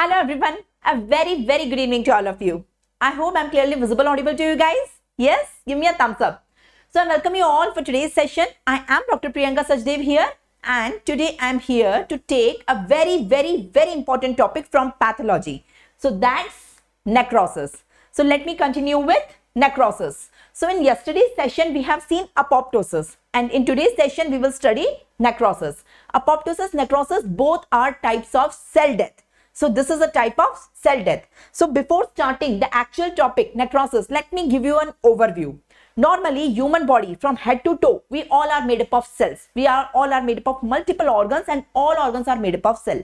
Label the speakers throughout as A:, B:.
A: Hello everyone, a very very good evening to all of you. I hope I'm clearly visible audible to you guys. Yes, give me a thumbs up. So I welcome you all for today's session. I am Dr. Priyanka Sajdev here and today I'm here to take a very very very important topic from pathology. So that's necrosis. So let me continue with necrosis. So in yesterday's session we have seen apoptosis and in today's session we will study necrosis. Apoptosis, necrosis both are types of cell death so this is a type of cell death. So before starting the actual topic necrosis, let me give you an overview. Normally human body from head to toe, we all are made up of cells. We are all are made up of multiple organs and all organs are made up of cell.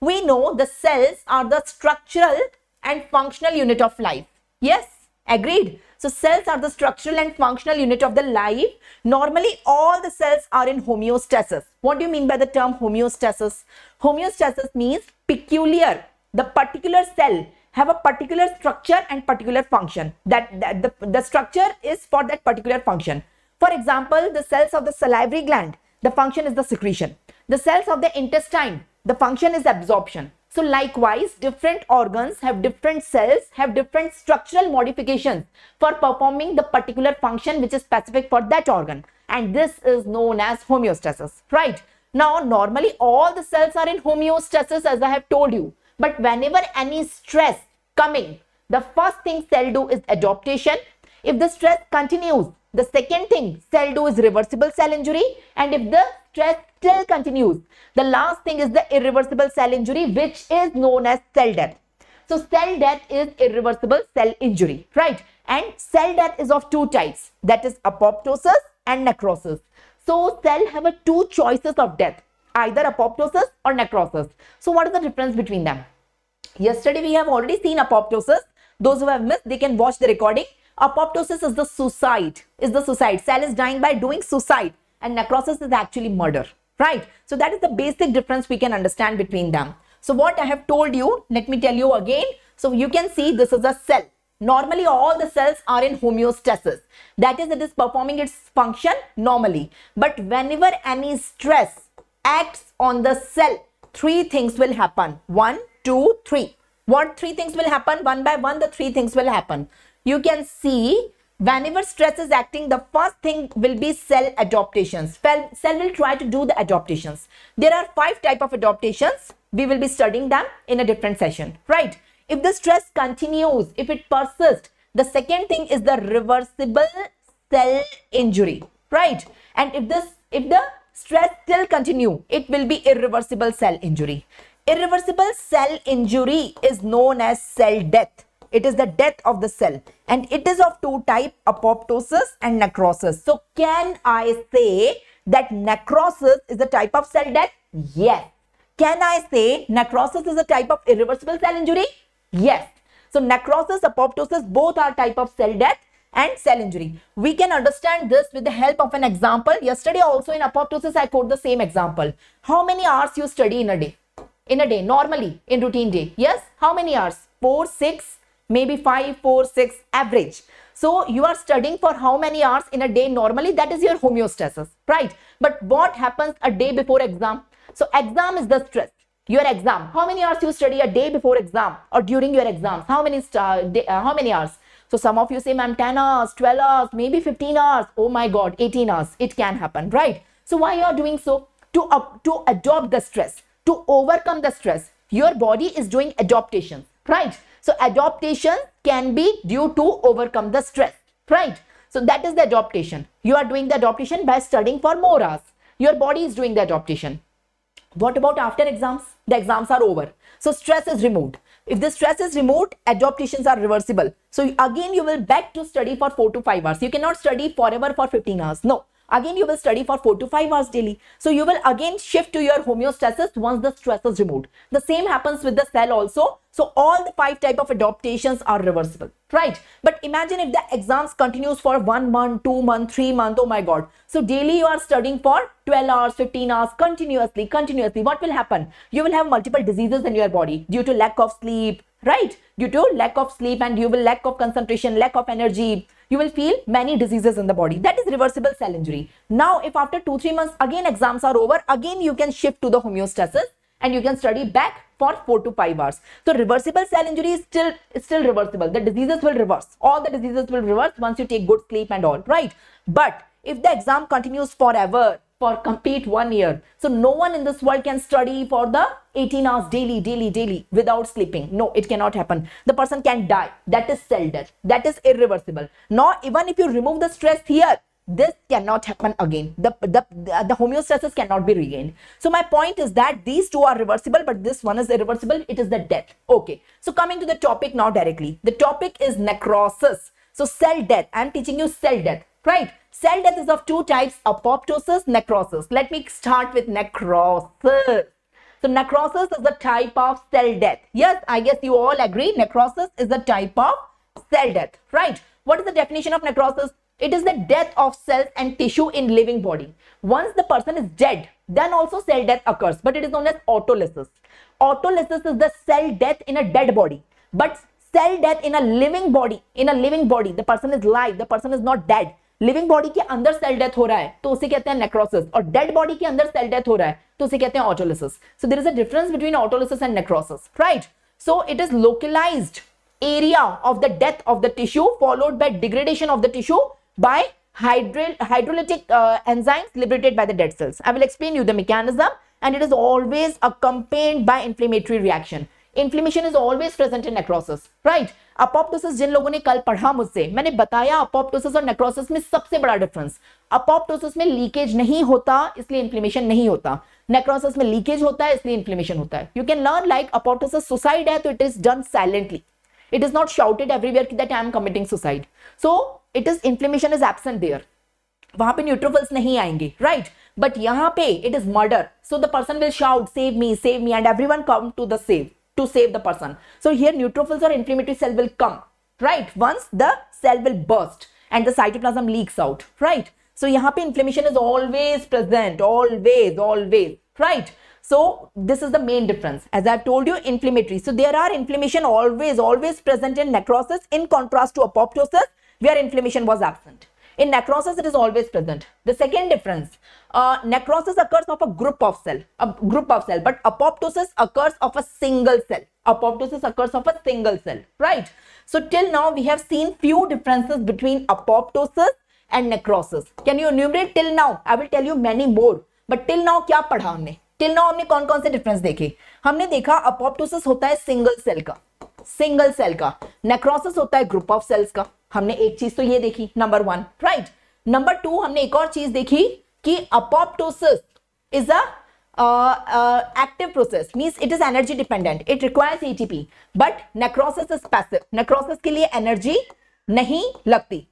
A: We know the cells are the structural and functional unit of life. Yes, Agreed? So cells are the structural and functional unit of the life. Normally all the cells are in homeostasis. What do you mean by the term homeostasis? Homeostasis means peculiar. The particular cell have a particular structure and particular function. That, that the, the structure is for that particular function. For example, the cells of the salivary gland, the function is the secretion. The cells of the intestine, the function is absorption. So likewise, different organs have different cells, have different structural modifications for performing the particular function which is specific for that organ. And this is known as homeostasis, right? Now, normally all the cells are in homeostasis as I have told you. But whenever any stress coming, the first thing cell do is adaptation. If the stress continues, the second thing, cell do is reversible cell injury. And if the stress still continues, the last thing is the irreversible cell injury, which is known as cell death. So cell death is irreversible cell injury, right? And cell death is of two types, that is apoptosis and necrosis. So cell have a two choices of death, either apoptosis or necrosis. So what is the difference between them? Yesterday we have already seen apoptosis. Those who have missed, they can watch the recording Apoptosis is the suicide, is the suicide. Cell is dying by doing suicide and necrosis is actually murder, right? So that is the basic difference we can understand between them. So what I have told you, let me tell you again. So you can see this is a cell. Normally all the cells are in homeostasis. That is it is performing its function normally. But whenever any stress acts on the cell, three things will happen. One, two, three. What three things will happen? One by one the three things will happen you can see whenever stress is acting, the first thing will be cell adaptations. Cell will try to do the adaptations. There are five type of adaptations. We will be studying them in a different session, right? If the stress continues, if it persists, the second thing is the reversible cell injury, right? And if this, if the stress still continue, it will be irreversible cell injury. Irreversible cell injury is known as cell death. It is the death of the cell. And it is of two type, apoptosis and necrosis. So can I say that necrosis is a type of cell death? Yes. Can I say necrosis is a type of irreversible cell injury? Yes. So necrosis, apoptosis, both are type of cell death and cell injury. We can understand this with the help of an example. Yesterday also in apoptosis, I quote the same example. How many hours you study in a day? In a day, normally, in routine day. Yes? How many hours? 4, 6, maybe 5, 4, 6 average. So you are studying for how many hours in a day normally that is your homeostasis, right? But what happens a day before exam? So exam is the stress. Your exam, how many hours you study a day before exam or during your exams? How many, uh, day, uh, how many hours? So some of you say, ma'am, 10 hours, 12 hours, maybe 15 hours. Oh my God, 18 hours. It can happen, right? So why you are doing so? To, uh, to adopt the stress, to overcome the stress. Your body is doing adaptation, right? So adaptation can be due to overcome the stress, right? So that is the adaptation. You are doing the adaptation by studying for more hours. Your body is doing the adaptation. What about after exams? The exams are over. So stress is removed. If the stress is removed, adaptations are reversible. So again, you will back to study for 4 to 5 hours. You cannot study forever for 15 hours. No, Again, you will study for 4 to 5 hours daily. So you will again shift to your homeostasis once the stress is removed. The same happens with the cell also. So all the five type of adaptations are reversible, right? But imagine if the exams continues for one month, two month, three month, oh my God. So daily you are studying for 12 hours, 15 hours, continuously, continuously. What will happen? You will have multiple diseases in your body due to lack of sleep, right? Due to lack of sleep and you will lack of concentration, lack of energy, you will feel many diseases in the body. That is reversible cell injury. Now, if after 2-3 months again exams are over, again you can shift to the homeostasis and you can study back for 4 to 5 hours. So reversible cell injury is still, is still reversible. The diseases will reverse. All the diseases will reverse once you take good sleep and all, right? But if the exam continues forever, for complete one year. So no one in this world can study for the 18 hours daily, daily, daily without sleeping. No, it cannot happen. The person can die. That is cell death. That is irreversible. Now, even if you remove the stress here, this cannot happen again. The, the, the homeostasis cannot be regained. So my point is that these two are reversible, but this one is irreversible. It is the death. Okay. So coming to the topic now directly. The topic is necrosis. So cell death. I'm teaching you cell death, right? Cell death is of two types, apoptosis, necrosis. Let me start with necrosis. So necrosis is a type of cell death. Yes, I guess you all agree necrosis is a type of cell death, right? What is the definition of necrosis? It is the death of cells and tissue in living body. Once the person is dead, then also cell death occurs, but it is known as autolysis. Autolysis is the cell death in a dead body, but cell death in a living body, in a living body, the person is alive. the person is not dead. Living body के अंदर cell death हो रहा है तो उसे कहते हैं necrosis और डेड बॉडी के अंदर सेल डेथ हो रहा है तो उसे कहते हैं autolysis so there is a difference between autolysis and necrosis right so it is localized area of the death of the tissue followed by degradation of the tissue by hydrolytic uh, enzymes liberated by the dead cells. I will explain you the mechanism and it is always accompanied by inflammatory reaction. Inflammation is always present in necrosis, right? Apoptosis जिन लोगों ने कल पढ़ा मुझसे मैंने बताया apoptosis और necrosis में सबसे बड़ा डिफरेंस अपोप्टोसिस में लीकेज नहीं होता इसलिए इन्फ्लेमेशन नहीं होता नेक्रोसिस में लीकेज होता है इसलिए इन्फ्लेमेशन होता है you can learn like apoptosis suicide है तो it is done silently it is not shouted everywhere everywhere that I am committing suicide so it is inflammation is absent there वहां पे न्यूट्रोफिल्स नहीं आएंगे राइट बट यहां पे it is murder so the person will shout save me save me and everyone come to the save to save the person. So here neutrophils or inflammatory cell will come, right? Once the cell will burst and the cytoplasm leaks out, right? So here inflammation is always present, always, always, right? So this is the main difference. As I've told you, inflammatory. So there are inflammation always, always present in necrosis in contrast to apoptosis where inflammation was absent. In necrosis, it is always present. The second difference, uh, necrosis occurs of a group of cell, a group of cell, but apoptosis occurs of a single cell. Apoptosis occurs of a single cell, right? So till now, we have seen few differences between apoptosis and necrosis. Can you enumerate till now? I will tell you many more. But till now, kya padha humne Till now humne कौन कौन se difference dekhe humne dekha apoptosis hota hai single cell ka single cell का necrosis होता है group of sales का हमने एक चीज तो ये देखी number one right number two हमने एक और चीज देखी कि apoptosis is a active process means it is energy dependent it requires ATP but necrosis is passive necrosis के लिए एनर्जी नहीं लगती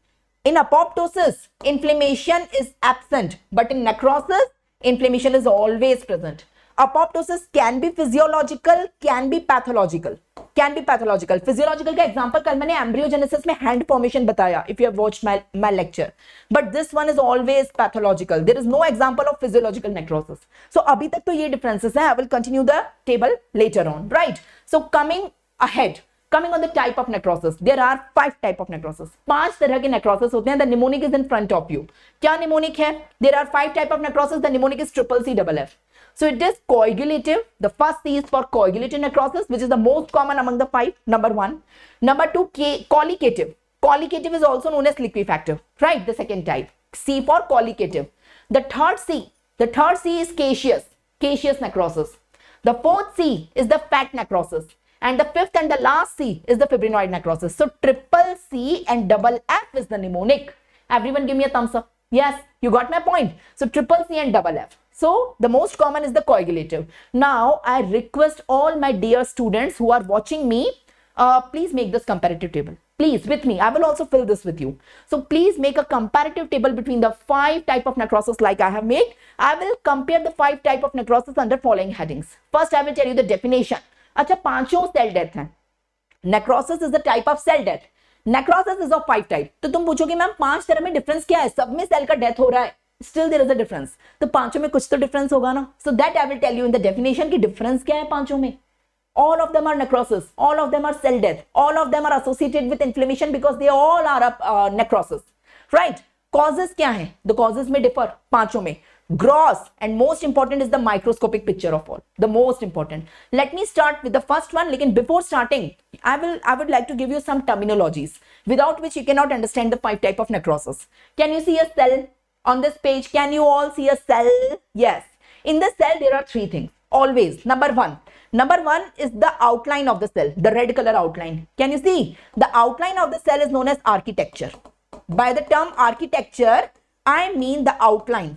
A: in apoptosis inflammation is absent but in necrosis inflammation is always present apoptosis can be physiological can be pathological can be pathological physiological का example कल मैंने embryogenesis में hand formation बताया if you have watched my lecture but this one is always pathological there is no example of physiological necrosis so अभी तक तो ये differences है I will continue the table later on right so coming ahead coming on the type of necrosis there are five type of necrosis पांच तरह के necrosis होते हैं the mnemonic is in front of you क्या mnemonic है there are five type of necrosis the mnemonic is triple C double f So it is coagulative. The first C is for coagulative necrosis, which is the most common among the five, number one. Number two, K, collicative. Collicative is also known as liquefactive, right? The second type. C for collicative. The third C, the third C is caseous, caseous necrosis. The fourth C is the fat necrosis. And the fifth and the last C is the fibrinoid necrosis. So triple C and double F is the mnemonic. Everyone give me a thumbs up. Yes, you got my point. So triple C and double F. So the most common is the coagulative. Now I request all my dear students who are watching me, uh, please make this comparative table. Please with me, I will also fill this with you. So please make a comparative table between the five type of necrosis like I have made. I will compare the five type of necrosis under following headings. First, I will tell you the definition. Acha, pancho cell death hai. Necrosis is the type of cell death. Necrosis is of five type. तो तुम पूछोगे ma'am पांच तरह में difference क्या है सब में cell का death हो रहा है still there is a difference तो पांचों में कुछ तो डिफरेंस होगा ना so that I will tell you in the definition की डिफरेंस क्या है पांचों में all of them are necrosis all of them are cell death all of them are associated with inflammation because they all are up, uh, necrosis right causes kya hai the causes may differ panchon mein gross and most important is the microscopic picture of all the most important let me start with the first one lekin before starting i will i would like to give you some terminologies without which you cannot understand the five type of necrosis can you see a cell on this page can you all see a cell yes in the cell there are three things always number one number one is the outline of the cell the red color outline can you see the outline of the cell is known as architecture by the term architecture i mean the outline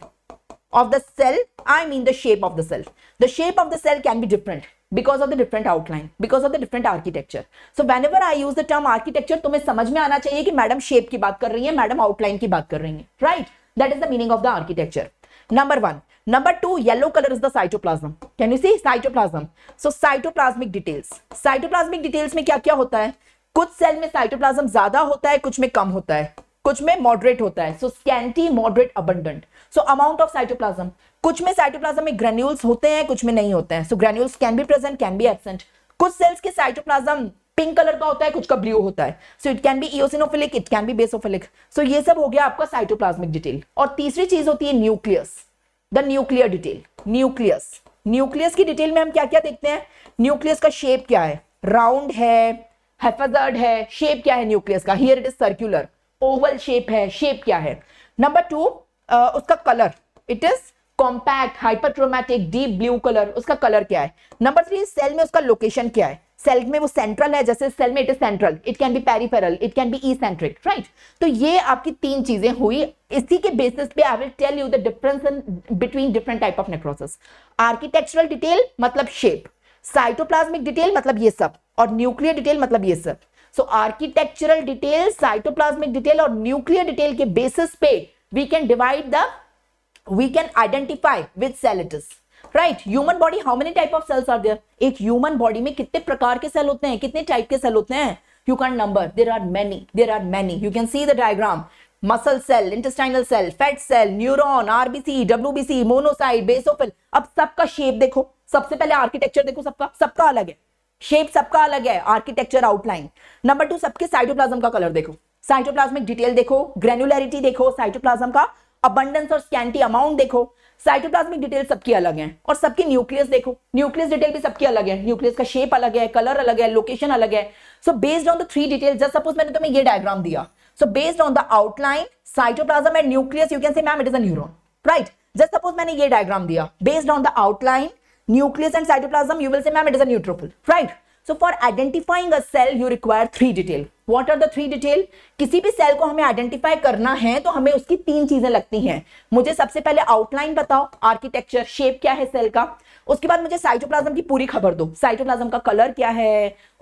A: of the cell i mean the shape of the cell the shape of the cell can be different because of the different outline because of the different architecture so whenever i use the term architecture tumhe samajh mein aana chahiye ki madam shape ki baat kar rahi hai madam outline ki baat kar rahi hai right That is the meaning of the architecture. Number one. Number two, yellow color is the cytoplasm. Can you see cytoplasm? So cytoplasmic details. Cytoplasmic details में क्या क्या होता है कुछ cell में cytoplasm ज्यादा होता है कुछ में कम होता है कुछ में मॉडरेट होता है so scanty moderate abundant so amount of cytoplasm कुछ में साइटोप्लाज्म में ग्रेन्यूल्स होते हैं कुछ में नहीं होते हैं so granules can be present can be absent कुछ सेल्स के साइटोप्लाज्म पिंक कलर का होता है कुछ का ब्लू होता है so it can be eosinophilic it can be basophilic so ये सब हो गया आपका साइटोप्लाज्मिक डिटेल और तीसरी चीज होती है nucleus the nuclear detail nucleus nucleus की डिटेल में हम क्या क्या देखते हैं न्यूक्लियस का शेप क्या है राउंड है हेफाजर्ड है शेप क्या है न्यूक्लियस का here it is circular oval shape है शेप क्या है नंबर टू उसका colour it is compact hyperchromatic deep blue colour उसका कलर क्या है नंबर थ्री सेल में उसका लोकेशन क्या है सेल में वो सेंट्रल है जैसे सेल में it is central it can be peripheral it can be eccentric right तो ये आपकी तीन चीजें हुई इसी के बेसिस पे I will tell you the difference in between different type of necrosis architectural detail मतलब शेप साइटोप्लाज्मिक डिटेल मतलब ये सब और न्यूक्लियर डिटेल मतलब ये सब so architectural detail cytoplasmic detail और न्यूक्लियर डिटेल के बेसिस पे we can divide the we can identify with cell it is right human body how many type of cells are there एक human body में कितने प्रकार के cell होते हैं कितने टाइप के सेल होते हैं you can number there are many there are many you can see the diagram muscle cell intestinal cell fat cell neuron RBC WBC monocyte basophil अब सबका शेप देखो सबसे पहले आर्किटेक्चर देखो सबका सबका अलग है शेप सबका अलग है आर्किटेक्चर आउटलाइन नंबर टू सबके साइटोप्लाज्म का कलर देखो साइटोप्लाज्मिक डिटेल देखो ग्रेनुलरिटी देखो साइटोप्लाज्म का अबंडेंस और स्कैंटी अमाउंट देखो साइटोप्लाज्मिक डिटेल सबकी अलग है और सबकी न्यूक्लियस देखो न्यूक्लियस डिटेल भी सबकी अलग है न्यूक्लियस का शेप अलग है कलर अलग है लोकेशन अलग है so based on the three detail just suppose मैंने तुम्हें ये डायग्राम दिया so based on the outline cytoplasm and nucleus you can say ma'am it is a neuron right just suppose मैंने ये डायग्राम दिया based on the outline nucleus and cytoplasm you will say ma'am it is a neutrophil right so for identifying a cell you require three detail what are the three detail किसी भी cell को हमें identify करना है तो हमें उसकी तीन चीजें लगती हैं मुझे सबसे पहले आउटलाइन बताओ आर्किटेक्चर शेप क्या है सेल का उसके बाद मुझे साइटोप्लाज्म की पूरी खबर दो साइटोप्लाज्म का कलर क्या है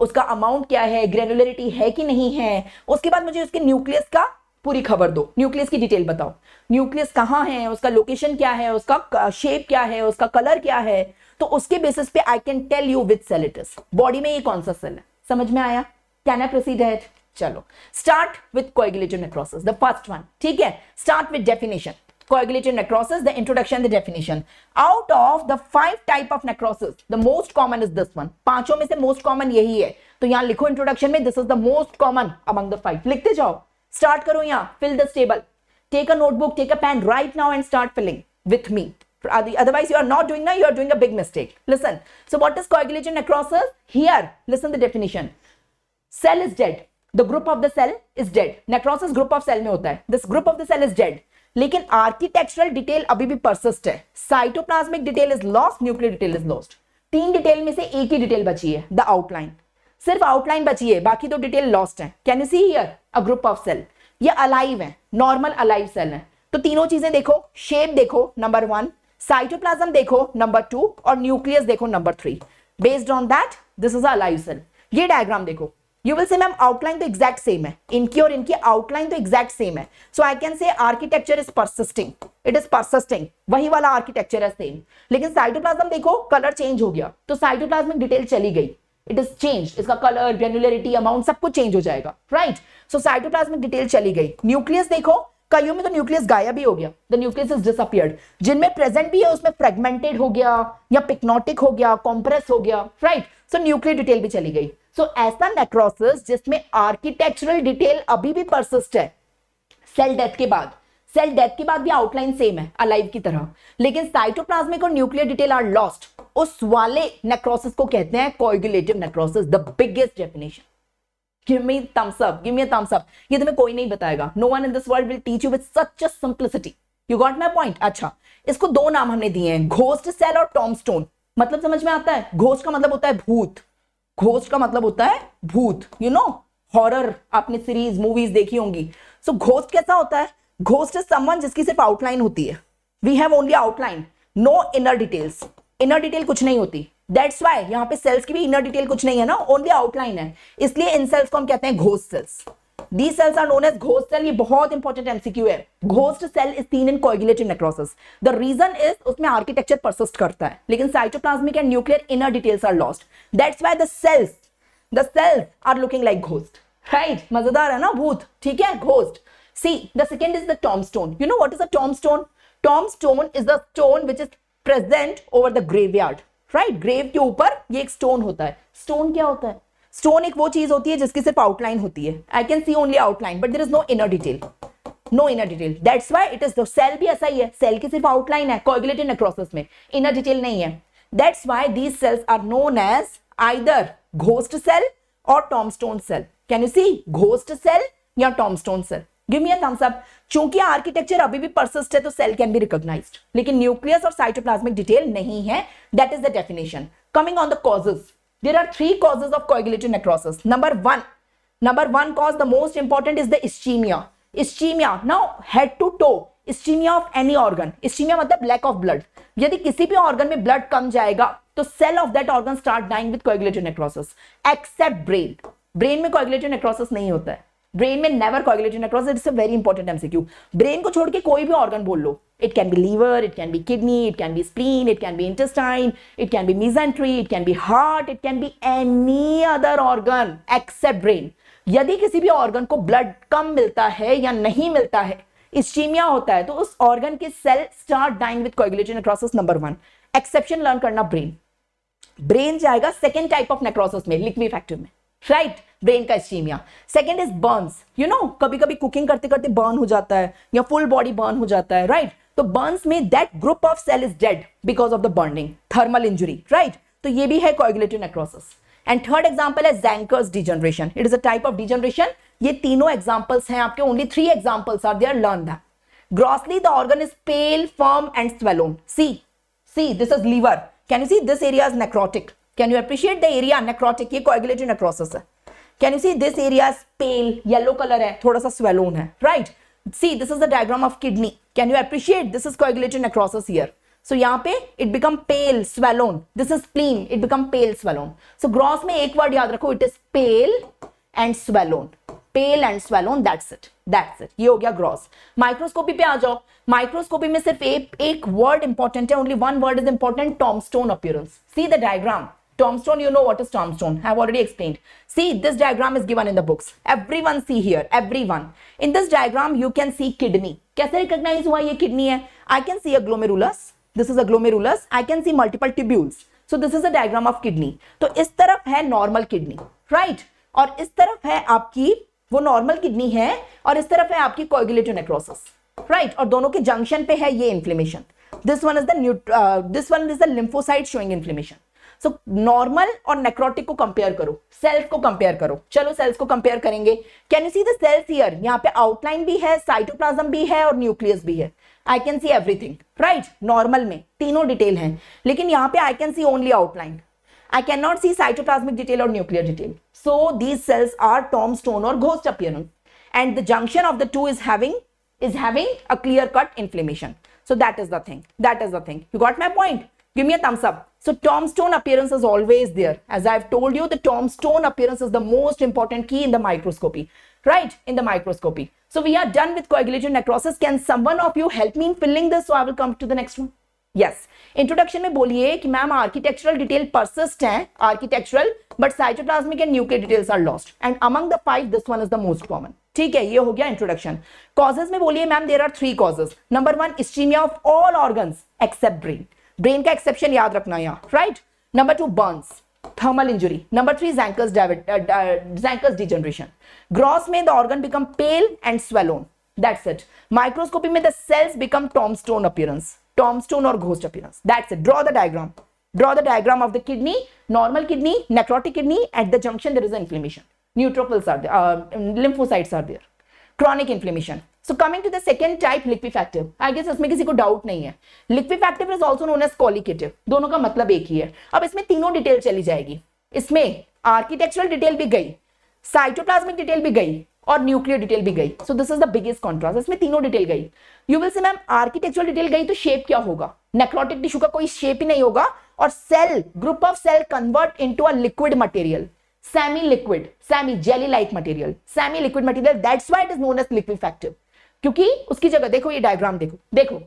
A: उसका अमाउंट क्या है ग्रेनुलरिटी है कि नहीं है उसके बाद मुझे उसके न्यूक्लियस का पूरी खबर दो न्यूक्लियस की डिटेल बताओ न्यूक्लियस कहाँ है उसका लोकेशन क्या है उसका शेप क्या है उसका कलर क्या है तो उसके बेसिस पे I can tell you with cell body में ये कौन सा सेल है समझ में आया कैन आई प्रोसीड हेड चलो start with coagulative necrosis the first one ठीक है start with definition coagulative necrosis, the introduction, the definition. Out of the five type of necrosis, the most common is this one. पांचों में से most common यही है तो यहाँ लिखो introduction में this is the most common among the five. लिखते जाओ Start करो यहाँ fill this table. Take a notebook, take a pen right now and start filling with me. Otherwise, you are not doing now, you are doing a big mistake. Listen. So, what is coagulative necrosis? Here, listen the definition. Cell is dead the group of the cell is dead necrosis group of cell में होता है this group of the cell is dead लेकिन architectural detail अभी भी persist है cytoplasmic detail is lost nuclear detail is lost तीन detail में से एक ही डिटेल बची है द आउटलाइन सिर्फ आउटलाइन बची है बाकी तो डिटेल लॉस्ट है can you see here a group of cell ये अलाइव है नॉर्मल अलाइव सेल है तो तीनों चीजें देखो शेप देखो नंबर वन साइटोप्लाज्म देखो नंबर टू और न्यूक्लियस देखो number three based on that this is alive cell ये डायग्राम देखो you will say ma'am outline तो एग्जैक्ट सेम है इनकी और इनकी आउटलाइन तो एग्जैक्ट सेम है सो आई कैन से architecture is persisting it is persisting वही वाला आर्किटेक्चर है सेम लेकिन साइटोप्लाज्म देखो कलर चेंज हो गया तो साइटोप्लाज्मिक डिटेल चली गई इट इज चेंज इसका कलर ग्रेनुलरिटी अमाउंट सब कुछ चेंज हो जाएगा राइट सो साइटोप्लाज्मिक डिटेल चली गई न्यूक्लियस देखो कईयों में तो न्यूक्लियस गायब भी हो गया द न्यूक्लियस इज डिसअपियर्ड जिनमें प्रेजेंट भी है उसमें फ्रेगमेंटेड हो गया या पिकनोटिक हो गया कॉम्प्रेस हो गया राइट सो न्यूक्लियर डिटेल भी चली गई सो ऐसा नेक्रोसिस जिसमें आर्किटेक्चरल डिटेल अभी भी परसिस्ट है सेल डेथ के बाद सेल डेथ के बाद भी आउटलाइन सेम है अलाइव की तरह लेकिन साइटोप्लाज्मिक और न्यूक्लियर डिटेल आर लॉस्ट उस वाले नेक्रोसिस को कहते हैं coagulative necrosis the biggest definition give me thumbs up give me thumbs up ये तुम्हें कोई नहीं बताएगा no one in this world will teach you with such a simplicity you got my point अच्छा इसको दो नाम हमने दिए हैं घोस्ट सेल और टॉमस्टोन मतलब समझ में आता है घोस्ट का मतलब होता है भूत घोस्ट का मतलब होता है भूत यू नो हॉरर आपने सीरीज मूवीज देखी होंगी सो घोस्ट कैसा होता है घोस्ट इज समवन जिसकी सिर्फ आउटलाइन होती है we have only outline no inner details inner detail कुछ नहीं होती दैट्स वाई यहाँ पे सेल्स की भी इनर डिटेल कुछ नहीं है ना ओनली आउटलाइन है इसलिए इन सेल्स को हम कहते हैं ghost cells these cells are known as ghost cell ये बहुत इंपॉर्टेंट एमसीक्यू है ghost cell is seen in coagulated necrosis the reason is उसमें आर्किटेक्चर परसिस्ट करता है लेकिन cytoplasmic and nuclear inner details are lost that's why the cells the cells are looking like ghost right मजेदार है ना भूत ठीक है ghost see the second is the tombstone you know what is a tombstone tombstone is the stone which is present over the graveyard right grave के ऊपर ये एक स्टोन होता है स्टोन क्या होता है स्टोन एक वो चीज होती है जिसकी सिर्फ आउटलाइन होती है I can see only outline but there is no inner detail no inner detail that's why it is cell भी ऐसा ही है सेल की सिर्फ आउटलाइन है कोगुलेटेड नेक्रोसिस में इनर डिटेल नहीं है that's why these cells are known as either ghost cell और tombstone cell can you see ghost cell या tombstone cell give me thumbs up चूंकि आर्किटेक्चर अभी भी परसिस्ट है तो सेल कैन बी रिकॉग्नाइज लेकिन न्यूक्लियस और साइटोप्लाज्मिक डिटेल नहीं है that is the definition coming on the causes there are three causes of coagulative necrosis number one number one cause the most important is the ischemia ischemia now head to toe ischaemia of any organ ischaemia मतलब lack of blood यदि किसी भी organ में blood कम जाएगा तो cell of that organ start dying with coagulative necrosis except brain brain में coagulative necrosis नहीं होता है ब्रेन में never coagulating necrosis it's a very important MCQ brain को छोड़ के कोई भी ऑर्गन बोल लो it can be liver it can be kidney it can be spleen it can be intestine it can be mesentery it can be heart it can be any other organ except brain यदि किसी भी organ को blood कम मिलता है या नहीं मिलता है इस्टीमिया होता है तो उस ऑर्गन के cell start dying with coagulating necrosis number one exception learn करना ब्रेन ब्रेन जाएगा सेकेंड टाइप ऑफ नेक्रोसिस में लिक्विफैक्टिव में राइट ब्रेन का ischaemia second is burn you know कभी कभी कुकिंग करते करते बर्न हो जाता है या फुल बॉडी बर्न हो जाता है राइट right? तो बर्न्स में that group of cell is dead because of the burning thermal injury right तो ये भी है coagulative necrosis and third example है Zenker's degeneration it is a type of degeneration ये तीनों एग्जाम्पल्स हैं आपके only three examples are are learn that grossly the organ is pale firm and swollen see see this is liver can you see this area is necrotic Can you appreciate the area necrotic? ये coagulated necrosis है. Can you see this area is pale, yellow color है, थोड़ा सा swollen है, right? See, this is the diagram of kidney. Can you appreciate? This is coagulated necrosis here. So यहाँ पे it become pale, swollen. This is spleen, it become pale, swollen. So gross में एक word याद रखो, it is pale and swollen. Pale and swollen that's it that's it ये हो गया gross microscopy पे आ जाओ माइक्रोस्कोपी में सिर्फ ए, एक वर्ड इंपॉर्टेंट है only one word is important tombstone appearance see the diagram Tombstone, you know what is tombstone. i have already explained. See, this diagram is given in the books. Everyone see here, everyone. In this diagram, you can see kidney. kaise recognize hua ye kidney hai I can see a glomerulus. This is a glomerulus. I can see multiple tubules. So this is a diagram of kidney. to is taraf hai normal kidney, right? aur is taraf hai aapki wo normal kidney hai aur is taraf hai aapki है necrosis right aur dono ke junction pe hai ye inflammation this one is the uh, this one is the lymphocyte showing inflammation so normal और necrotic को compare करो cells को compare करो चलो cells को compare करेंगे can you see the cells here यहाँ पे आउटलाइन भी है साइटोप्लाज्म भी है और न्यूक्लियस भी है I can see everything right normal में तीनों डिटेल है लेकिन यहाँ पे I can see only outline I cannot see cytoplasmic detail or nuclear detail. So these cells are tombstone or ghost appearance. And the junction of the two is having is having a clear-cut inflammation. So that is the thing. That is the thing. You got my point? give me a thumbs up so tombstone appearance is always there as i've told you the tombstone appearance is the most important key in the microscopy right in the microscopy so we are done with coagulation necrosis can someone of you help me in filling this so i will come to the next one yes introduction me. boliye ki ma'am architectural detail persist hai architectural but cytoplasmic and nuclear details are lost and among the five this one is the most common theek hai ye ho introduction causes mein boliye ma'am there are three causes number one ischemia of all organs except brain brain का exception याद रखना यहाँ right number two burns thermal injury number three gross में the organ become pale and swollen that's it microscopy में the cells become tombstone appearance tombstone और ghost appearance that's it draw the diagram draw the diagram of the kidney normal kidney necrotic kidney at the junction there is inflammation neutrophils are there lymphocytes are there chronic inflammation so coming to the second type liquefactive I guess इसमें किसी को doubt नहीं है liquefactive is also known as colliquative दोनों का मतलब एक ही है अब इसमें तीनों डिटेल चली जाएगी इसमें आर्किटेक्चरल डिटेल भी गई साइटोप्लाज्मिक डिटेल भी गई और न्यूक्लियर डिटेल भी गई so this is the biggest contrast इसमें तीनों डिटेल गई you will say ma'am architectural detail गई तो शेप क्या होगा नेक्रोटिक टिश्यू का कोई शेप ही नहीं होगा और cell group of cell convert into a liquid material semi liquid semi jelly like material semi liquid material that's why it is known as liquefactive क्योंकि उसकी जगह देखो ये डायग्राम देखो देखो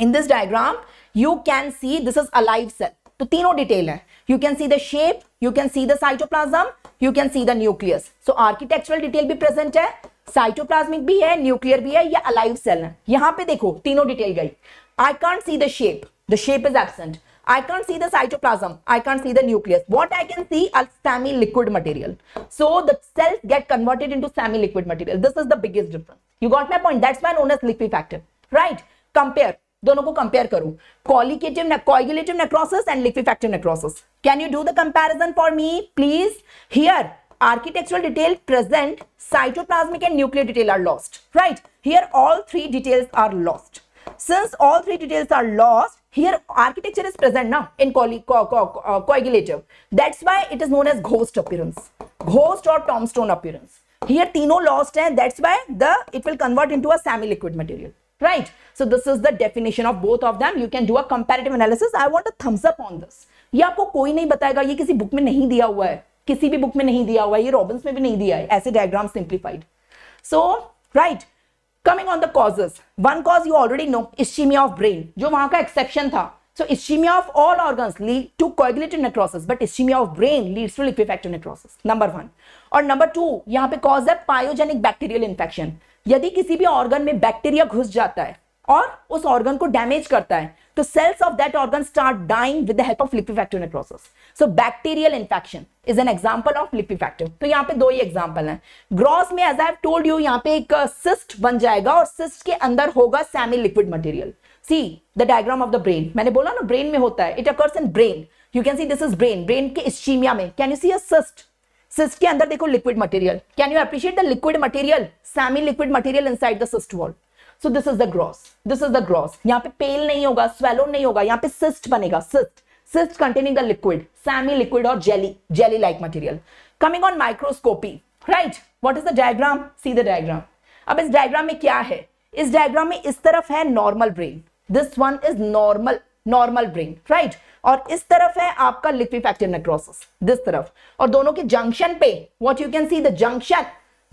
A: in this diagram you can see this is alive cell तो तीनों detail है you can see the shape you can see the cytoplasm you can see the nucleus so architectural detail भी प्रेजेंट है cytoplasmic भी है nuclear भी है या अलाइव सेल है यहां पे देखो तीनों डिटेल गई I can't see the shape the shape is absent I can't see the cytoplasm. I can't see the nucleus. What I can see are semi-liquid material. So the cells get converted into semi-liquid material. This is the biggest difference. You got my point. That's why known as factor, Right? Compare. दोनों को compare करूं necrosis and liquefactive necrosis. Can you do the comparison for me, please? Here, architectural detail present, cytoplasmic and nuclear detail are lost, right? Here all three details are lost. Since all three details are lost, here architecture is present now in co co co uh, coagulative that's why it is known as ghost appearance ghost or tombstone appearance here tino lost and that's why the it will convert into a semi liquid material right so this is the definition of both of them you can do a comparative analysis i want a thumbs up on this ye aapko koi nahi batayega ye kisi book mein nahi diya hua hai kisi bhi book mein nahi diya hua hai ye robins mein bhi nahi diya hai aise diagram simplified so right coming on the causes one cause you already know ischemia of brain जो वहां का exception था so ischemia of all organ lead to coagulated necrosis but ischemia of brain leads to liquefactive necrosis number one और number two यहाँ पे cause है pyogenic bacterial infection यदि किसी भी ऑर्गन में बैक्टीरिया घुस जाता है और उस ऑर्गन को डैमेज करता है तो cells of that organ start dying with the help of liquefactive necrosis so bacterial infection is an example of liquefactive तो यहां पे दो ही एग्जांपल हैं ग्रॉस में एज आई टोल्ड यू यहां पे एक सिस्ट uh, बन जाएगा और सिस्ट के अंदर होगा semi liquid material see the diagram of the brain मैंने बोला ना ब्रेन में होता है it occurs in brain you can see this is brain brain के इस्कीमिया में can you see a cyst के अंदर देखो liquid material can you appreciate the liquid material semi liquid inside the cyst wall so this is the gross this is the gross यहाँ पे पेल नहीं होगा swallow नहीं होगा यहाँ पे सिस्ट बनेगा cyst cyst containing the liquid semi liquid और jelly jelly like material coming on microscopy right what is the diagram see the diagram अब इस डायग्राम में क्या है इस डायग्राम में इस तरफ है normal brain this one is normal normal brain right और इस तरफ है आपका लिक्विफेक्टिव नेक्रोसिस दिस तरफ और दोनों के जंक्शन पे what you can see the junction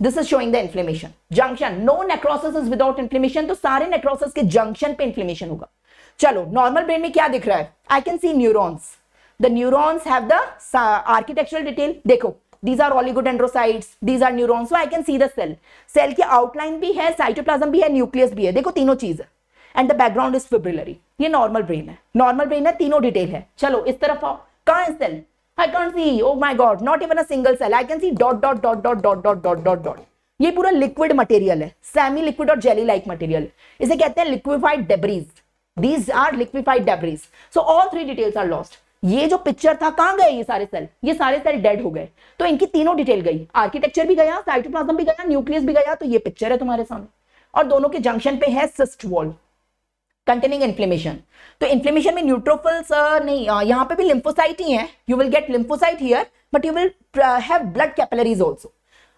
A: this is showing the inflammation junction no necrosis is without inflammation तो सारे नेक्रोसिस के जंक्शन पे इन्फ्लेमेशन होगा चलो नॉर्मल ब्रेन में क्या दिख रहा है I can see neurons the neurons have the architectural detail देखो these are oligodendrocytes these are neurons so i can see the cell cell की outline भी है cytoplasm भी है nucleus भी है देखो तीनों चीज है and the background is fibrillary ये नॉर्मल ब्रेन है नॉर्मल ब्रेन है तीनों डिटेल है चलो इस तरफ आओ कहा है cell I can't see oh my god not even a single cell. I can see dot dot dot dot dot dot dot dot dot. ये पूरा लिक्विड मटेरियल है सेमी लिक्विड और जेली लाइक मटेरियल इसे कहते हैं liquefied debris these are liquefied debris so all three details are lost ये जो picture था कहां गए ये सारे सेल ये सारे सेल डेड हो गए तो इनकी तीनों डिटेल गई आर्किटेक्चर भी गया साइटोप्लाज्म भी गया न्यूक्लियस भी गया तो ये पिक्चर है तुम्हारे सामने और दोनों के जंक्शन पे है सिस्ट वॉल कंटेनिंग इन्फ्लेमेशन तो इन्फ्लेमेशन में न्यूट्रोफिल्स नहीं यहाँ पे भी लिम्फोसाइट ही है you will get lymphocyte here but you will have blood capillaries also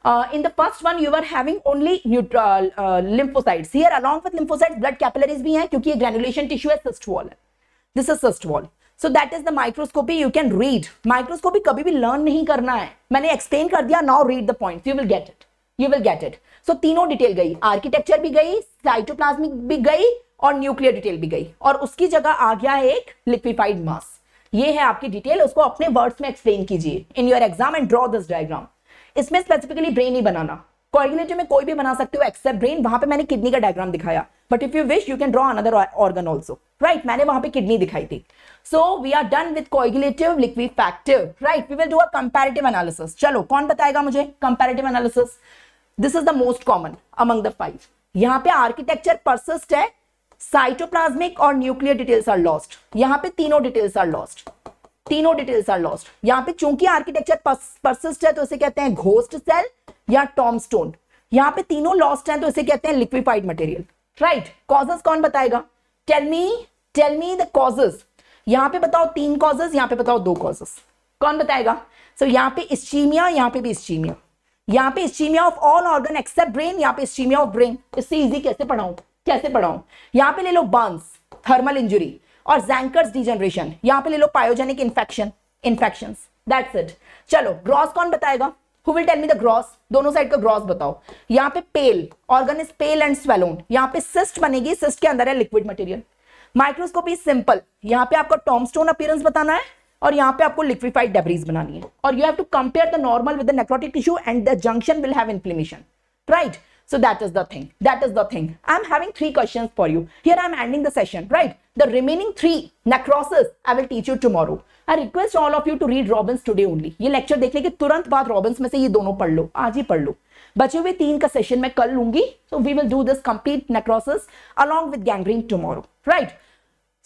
A: uh, in the first one you were having only neutral uh, lymphocytes here along with lymphocytes blood capillaries bhi hain kyunki ye granulation tissue hai cyst wall hai this is cyst wall so that is the microscopy you can read microscopy kabhi bhi learn nahi karna hai maine explain kar diya now read the points you will get it you will get it so तीनों detail गई architecture भी गई cytoplasmic भी गई और nuclear detail भी गई और उसकी जगह आ गया है एक लिक्विफाइड मास ये है आपकी डिटेल उसको अपने वर्ड्स में एक्सप्लेन कीजिए in your exam and draw this diagram इसमें स्पेसिफिकली ब्रेन ही बनाना कोऑर्डिनेटर में कोई भी बना सकते हो एक्सेप्ट ब्रेन वहां पे मैंने किडनी का डायग्राम दिखाया but if you wish you can draw another organ also right मैंने वहां पे किडनी दिखाई थी so we are done with coagulative liquefactive right we will do a analysis चलो कौन बताएगा मुझे comparative analysis this is the most common among the five यहाँ पे आर्किटेक्चर परसिस्ट है साइटोप्लाज्मिक और न्यूक्लियर डिटेल्स आर लॉस्ट यहां पे तीनों डिटेल्स आर लॉस्ट तीनों डिटेल्स आर लॉस्ट यहां पे चूंकि आर्किटेक्चर परसिस्ट है तो इसे कहते हैं घोस्ट सेल या टॉम स्टोन यहां पर तीनों लॉस्ट है तो इसे कहते हैं लिक्विफाइड मटेरियल राइट कॉजेस कौन बताएगा tell me tell me the causes यहां पे बताओ तीन कॉजेस यहां पे बताओ दो कॉजेस कौन बताएगा सो so, यहां पे इस्चीमिया यहां पे भी इस्चीमिया यहां पे ischemia of all organ except brain यहां पे इस्चीमिया ऑफ ब्रेन इससे इजी कैसे पढ़ाऊं कैसे पढ़ाऊं यहां पे ले लो बांस थर्मल इंजुरी और जैंकर्स डिजनरेशन यहां पे ले लो pyogenic infection infection that's it चलो ग्रॉस कौन बताएगा who will tell me the gross दोनों साइड का ग्रॉस बताओ यहाँ पे pale organ is pale and swollen यहाँ पे सिस्ट बनेगी सिस्ट के अंदर है liquid material microscope is simple यहाँ पे आपको टॉमस्टोन अपीयरेंस बताना है और यहाँ पे आपको लिक्विफाइड डेब्रीज बनानी है और you have to compare the normal with the necrotic tissue and the junction will have inflammation right So that is the thing. That is the thing. I'm having three questions for you. Here I'm ending the session, right? The remaining three necrosis, I will teach you tomorrow. I request all of you to read Robbins today only. This lecture, dekhne ki turant baad Robbins mein se ye dono padlo. Aaj hi padlo. Bache hue teen ka session mein kal lungi. So we will do this complete necrosis along with gangrene tomorrow, right?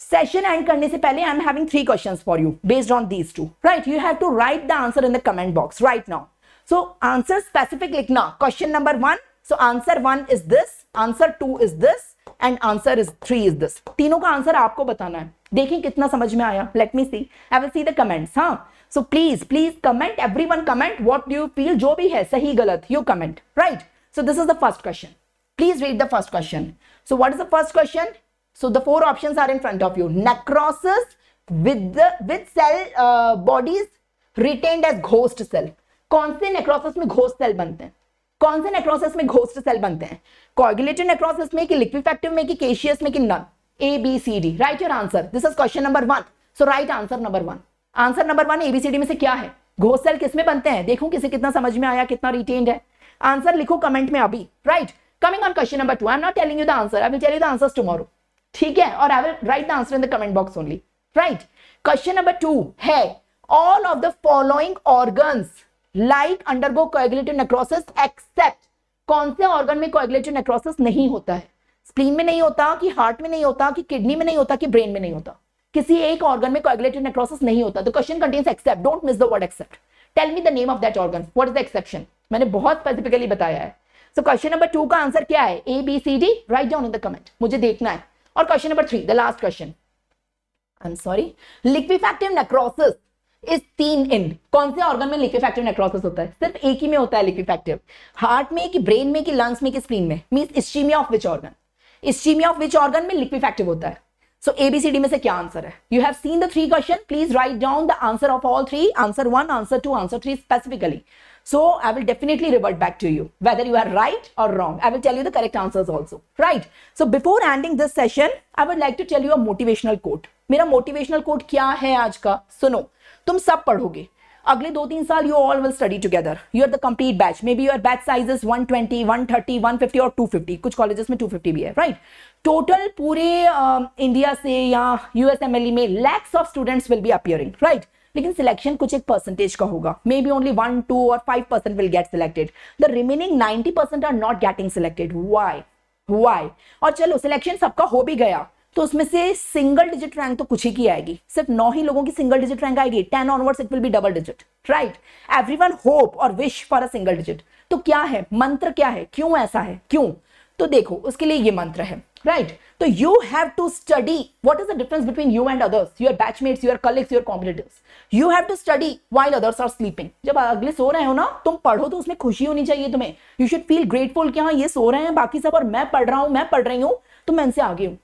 A: Session end karne se pehle, I'm having three questions for you based on these two, right? You have to write the answer in the comment box right now. So answer specific likhna. Question number one, so answer one is this answer two is this and answer is three is this तीनों का answer आपको बताना है देखिए कितना समझ में आया let me see I will see the comments हाँ so please please comment everyone comment what do you feel जो भी है सही गलत you comment right so this is the first question please read the first question so what is the first question so the four option are in front of you necrosis with with cell bodies uh, as ghost cell कौन से necrosis में ghost cell बनते हैं कौन से necrosis में ghost cell बनते हैं कॉर्गुलेटेड नेक्रोसिस में कि लिक्विफैक्टिव में कि केशियस में कि none A B C D write your answer this is question number one so write answer number one answer number one A B C D में से क्या है घोस्ट सेल किसमें बनते हैं देखो किसे कितना समझ में आया कितना रिटेन है आंसर लिखो कमेंट में अभी right coming on question number two I am not telling you the answer I will tell you the answer tomorrow ठीक है और I will write the answer in the comment box only right question number two है all of the following organs like undergo coagulative necrosis except कौन से organ में coagulative necrosis नहीं होता है स्प्लीन में नहीं होता कि हार्ट में नहीं होता कि किडनी में नहीं होता कि ब्रेन में नहीं होता किसी एक ऑर्गन में कोएगुलेटिव नेक्रोसिस नहीं होता the question contains except don't miss the word except tell me the name of that organ what is the exception मैंने बहुत स्पेसिफिकली बताया है सो क्वेश्चन नंबर टू का आंसर क्या है A B C D write down in the comment मुझे देखना है और question number three the last question I am sorry liquefactive necrosis इस तीन इन कौन से ऑर्गन में लिक्विफेक्टिव नेक्रोसिस होता है सिर्फ एक ही में होता है लिक्विफेक्टिव हार्ट में कि ब्रेन में कि लंग्स में कि स्क्रीन में mean ischemia of which organ ischemia of which organ में लिक्विफेक्टिव होता है सो एबीसीडी में से क्या आंसर है you have seen the three question please write down the answer of all three answer one answer two answer three specifically so I will definitely revert back to you whether you are right और wrong I will tell you the correct answer also right so before ending this session I would like to tell you a motivational quote मेरा motivational quote क्या है आज का सुनो so, no. तुम सब पढ़ोगे अगले दो तीन साल you all will study together you are the complete batch may be your batch sizes 120, 130, 150 और 250 कुछ कॉलेजेस में 250 भी है राइट right? टोटल पूरे uh, इंडिया से या यूएसएमएलई e में lakhs of students will be appearing right लेकिन सिलेक्शन कुछ एक परसेंटेज का होगा may be only one two और five percent will get selected the remaining ninety percent are not getting selected why why और चलो सिलेक्शन सबका हो भी गया तो उसमें से सिंगल डिजिट रैंक तो कुछ ही की आएगी सिर्फ नौ ही लोगों की सिंगल डिजिट रैंक आएगी ten onwards it will be double digit right everyone hope और wish for a single digit तो क्या है मंत्र क्या है क्यों ऐसा है क्यों तो देखो उसके लिए ये मंत्र है राइट right? तो you have to study what is the difference between you and others your batchmates your colleagues your competitive you have to study while others are sleeping जब अगले सो रहे हो ना तुम पढ़ो तो उसमें खुशी होनी चाहिए तुम्हें यू शुड फील ग्रेटफुल कि हाँ ये सो रहे हैं बाकी सब और मैं पढ़ रहा हूं मैं पढ़ रही हूं तो मैं इनसे आगे हूँ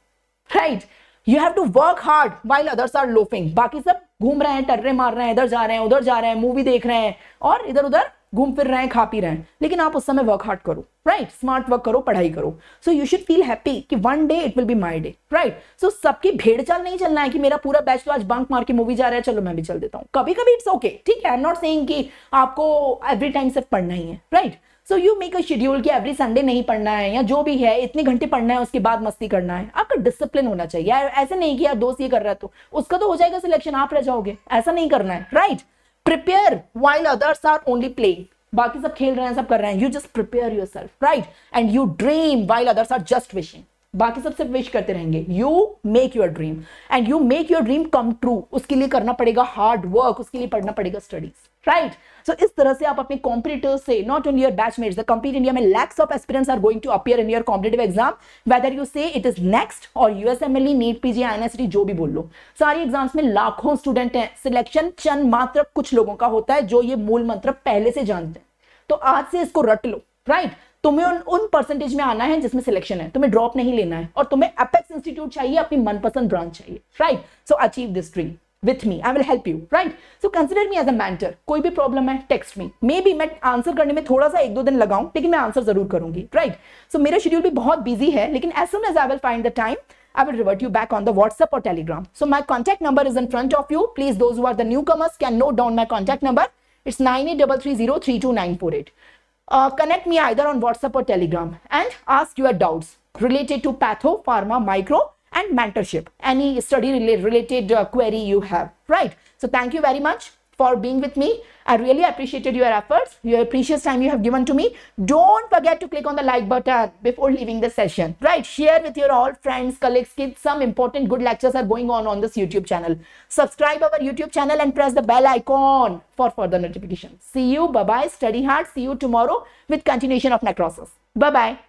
A: right you have to work hard while others are loafing बाकी सब घूम रहे हैं टर्रे मार रहे हैं इधर जा रहे हैं उधर जा रहे हैं मूवी देख रहे हैं और इधर उधर घूम फिर रहे हैं खा पी रहे हैं लेकिन आप उस समय वर्क हार्ड करो राइट स्मार्ट वर्क करो पढ़ाई करो so you should feel happy कि one day it will be my day right so सबकी भेड़ चाल नहीं चलना है कि मेरा पूरा बैच तो आज बंक मार के मूवी जा रहा है चलो मैं भी चल देता हूँ कभी कभी इट्स ओके ठीक है आई एम नॉट सेइंग कि आपको एवरी टाइम सिर्फ पढ़ना ही है right right? So you make a schedule कि एवरी संडे नहीं पढ़ना है या जो भी है इतने घंटे पढ़ना है उसके बाद मस्ती करना है आपका डिसिप्लिन होना चाहिए ऐसे नहीं कि यार दोस्त ये कर रहा है तो उसका तो हो जाएगा सिलेक्शन आप रह जाओगे ऐसा नहीं करना है right prepare while others are only playing बाकी सब खेल रहे हैं सब कर रहे हैं you just prepare yourself right and you dream while others are just wishing बाकी सब सिर्फ विश करते रहेंगे you make your dream and you make your dream come true उसके लिए करना पड़ेगा हार्ड वर्क उसके लिए पढ़ना पड़ेगा स्टडीज राइट right? सो इस तरह से आप अपने कॉम्पिटिटर्स से not only your batchmates the compete India में lakhs of experience are going to appear in your competitive exam whether you say it is next और यूएसएमएल नीट पीजी आईएनएसटी जो भी बोल लो सारी एग्जाम्स में लाखों स्टूडेंट हैं सिलेक्शन चंद मात्र कुछ लोगों का होता है जो ये मूल मंत्र पहले से जानते हैं तो आज से इसको रट लो राइट right? तुम्हें उन उन परसेंटेज में आना है जिसमें सिलेक्शन है तुम्हें ड्रॉप नहीं लेना है और तुम्हें अपेक्स इंस्टीट्यूट चाहिए अपनी मनपसंद ब्रांच चाहिए right so achieve this dream with me I will help you right so consider me as a mentor कोई भी प्रॉब्लम है टेक्स्ट मी मे बी मैं आंसर करने में थोड़ा सा एक दो दिन लगाऊं लेकिन मैं आंसर जरूर करूंगी राइट right? सो so, मेरा शेड्यूल भी बहुत बिजी है लेकिन as soon as I will find the time I will revert you back on the WhatsApp or Telegram. So my contact number is in front of you. Please, those who are the newcomers can note down my contact number. It's 9833032948. Uh, connect me either on WhatsApp or Telegram and ask your doubts related to patho, pharma, micro and mentorship, any study related, uh, query you have, right? So thank you very much for being with me. I really appreciated your efforts, your precious time you have given to me. Don't forget to click on the like button before leaving the session, right? Share with your all friends, colleagues, kids. Some important good lectures are going on on this YouTube channel. Subscribe our YouTube channel and press the bell icon for further notifications. See you. Bye-bye. Study hard. See you tomorrow with continuation of necrosis. Bye-bye.